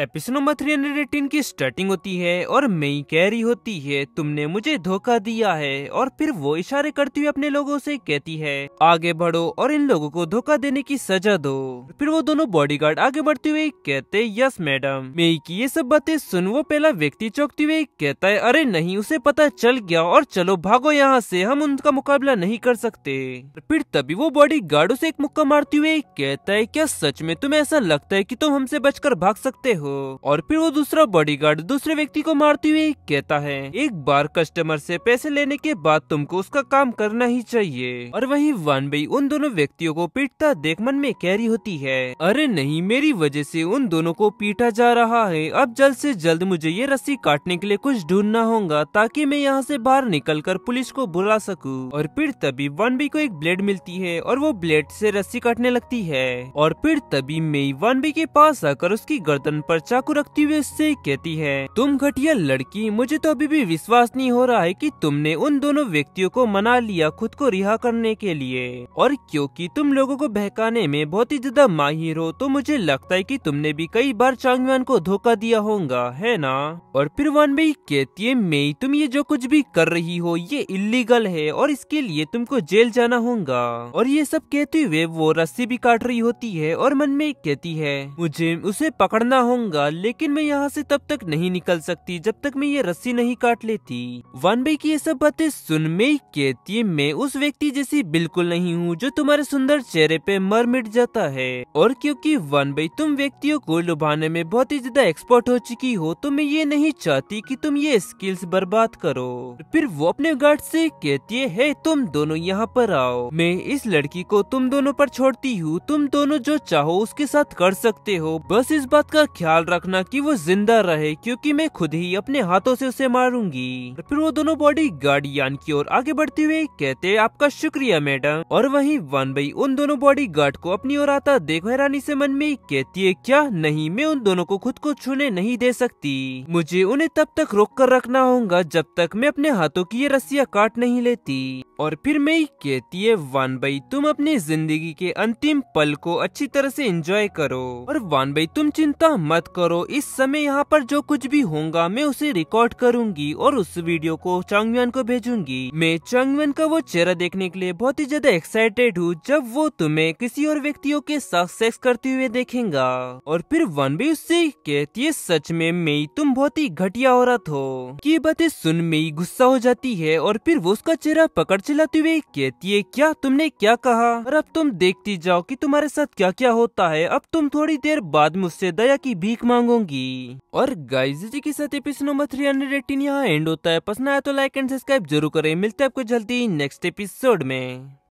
episode number three hundred eighteen की starting होती है और मई कह रही होती है तुमने मुझे धोखा दिया है और फिर वो इशारे करती हुई अपने लोगों से कहती है आगे बढ़ो और इन लोगों को धोखा देने की सजा दो फिर वो दोनों बॉडीगार्ड आगे बढ़ते हुए कहते यस मैडम मई की ये सब बातें सुन वो पहला व्यक्ति चौकती हुए कहता है अरे नहीं उसे पता चल गया और चलो भागो यहाँ से हम उनका मुकाबला नहीं कर सकते फिर तभी वो बॉडी गार्ड उसे एक मुक्का मारते हुए कहता है क्या सच में तुम्हें ऐसा लगता है की तुम हमसे बचकर भाग सकते हो हो और फिर वो दूसरा बॉडीगार्ड दूसरे व्यक्ति को मारते हुए कहता है एक बार कस्टमर से पैसे लेने के बाद तुमको उसका काम करना ही चाहिए और वही वन भाई उन दोनों व्यक्तियों को पीटता देख मन में कैरी होती है अरे नहीं मेरी वजह से उन दोनों को पीटा जा रहा है अब जल्द से जल्द मुझे ये रस्सी काटने के लिए कुछ ढूंढना होगा ताकि मैं यहाँ से बाहर निकलकर पुलिस को बुला सकूं और फिर तभी वानबी को एक ब्लेड मिलती है और वो ब्लेड से रस्सी काटने लगती है और फिर तभी मई वानबी के पास आकर उसकी गर्दन पर चर्चा को रखती हुए उससे कहती है तुम घटिया लड़की मुझे तो अभी भी विश्वास नहीं हो रहा है कि तुमने उन दोनों व्यक्तियों को मना लिया खुद को रिहा करने के लिए और क्योंकि तुम लोगों को बहकाने में बहुत ही ज्यादा माहिर हो तो मुझे लगता है कि तुमने भी कई बार चांगवान को धोखा दिया होगा है ना और फिर भाई कहती है मई तुम ये जो कुछ भी कर रही हो ये इलीगल है और इसके लिए तुमको जेल जाना होगा और ये सब कहते हुए वो रस्सी भी काट रही होती है और मन में कहती है मुझे उसे पकड़ना होगा जाऊंगा लेकिन मैं यहाँ से तब तक नहीं निकल सकती जब तक मैं ये रस्सी नहीं काट लेती वन बाई की ये सब बातें सुन ही कहती है मैं उस व्यक्ति जैसी बिल्कुल नहीं हूँ जो तुम्हारे सुंदर चेहरे पे मर मिट जाता है और क्योंकि बाई तुम व्यक्तियों को लुभाने में बहुत ही ज्यादा एक्सपर्ट हो चुकी हो तो मैं ये नहीं चाहती की तुम ये स्किल्स बर्बाद करो फिर वो अपने गार्ड से कहती है तुम दोनों यहाँ पर आओ मैं इस लड़की को तुम दोनों पर छोड़ती हूँ तुम दोनों जो चाहो उसके साथ कर सकते हो बस इस बात का ख्याल ख्याल रखना कि वो जिंदा रहे क्योंकि मैं खुद ही अपने हाथों से उसे मारूंगी फिर वो दोनों बॉडी गार्डियन की ओर आगे बढ़ते हुए कहते आपका शुक्रिया मैडम और वही वन बाई उन दोनों बॉडी गार्ड को अपनी ओर आता देख हैरानी ऐसी मन में कहती है क्या नहीं मैं उन दोनों को खुद को छूने नहीं दे सकती मुझे उन्हें तब तक रोक कर रखना होगा जब तक मैं अपने हाथों की ये रस्सियाँ काट नहीं लेती और फिर मैं कहती है वान भाई तुम अपनी जिंदगी के अंतिम पल को अच्छी तरह से एंजॉय करो और वान भाई तुम चिंता मत बात करो इस समय यहाँ पर जो कुछ भी होगा मैं उसे रिकॉर्ड करूंगी और उस वीडियो को चांगवान को भेजूंगी मैं चांगवान का वो चेहरा देखने के लिए बहुत ही ज्यादा एक्साइटेड हूँ जब वो तुम्हें किसी और व्यक्तियों के साथ सेक्स करते हुए देखेगा और फिर वन भी उससे कहती है सच में मई तुम बहुत ही घटिया औरत हो ये बातें सुन मई गुस्सा हो जाती है और फिर वो उसका चेहरा पकड़ चलाते हुए कहती है क्या तुमने क्या कहा और अब तुम देखती जाओ की तुम्हारे साथ क्या क्या होता है अब तुम थोड़ी देर बाद मुझसे दया की भी भीख मांगूंगी और गाइज जी के साथ episode number three hundred eighteen यहाँ एंड होता है पसंद आया तो लाइक एंड सब्सक्राइब जरूर करें मिलते हैं आपको जल्दी नेक्स्ट एपिसोड में